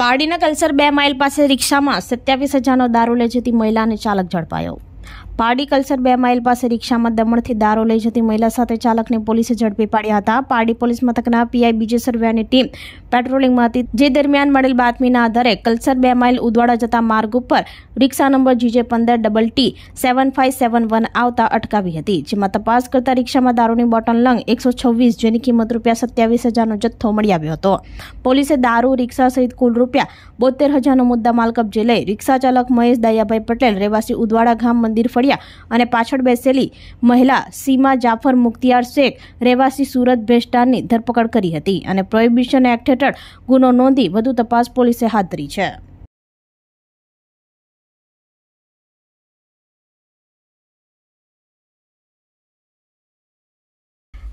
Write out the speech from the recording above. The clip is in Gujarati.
પારડીના કલ્સર બે માઇલ પાસે રિક્ષામાં સત્યાવીસ હજારનો દારૂ લઈ જતી મહિલાને ચાલક ઝડપાયો પારડી કલ્સર બે માઇલ પાસે રિક્ષામાં દમણથી દારૂ લઈ જતી મહિલા સાથે ચાલકને પોલીસે ઝડપી પાડ્યા હતા પારડી પોલીસ મથકના પીઆઈ બીજે સરવ્યાની ટીમ પેટ્રોલિંગમાં હતી જે દરમિયાન મળેલ બાતમીના આધારે કલ્સર બે માઇલ ઉદવાડા જતા માર્ગ ઉપર રિક્ષા નંબર જીજે પંદર double T seven five seven one આવતા અટકાવી હતી જેમાં તપાસ કરતા રિક્ષામાં દારૂની બોટલ લંગ એકસો છવ્વીસ જેની કિંમત રૂપિયા સત્યાવીસ હજારનો જથ્થો મળી આવ્યો હતો પોલીસે દારૂ રિક્ષા સહિત કુલ રૂપિયા બોતેર હજારનો મુદ્દામાલ કબજે લઈ રિક્ષા ચાલક મહેશ દયાભાઈ પટેલ રહેવાસી ઉદવાડા ગામ મંદિર ફળિયા કર્યા અને પાછળ બેસેલી મહિલા સીમા જાફર મુખ્તિયાર શેખ રહેવાસી સુરત ભેસ્તાનની ધરપકડ કરી હતી અને પ્રોહિબિશન એક્ટ હેઠળ ગુનો નોંધી વધુ તપાસ પોલીસે હાથ ધરી છે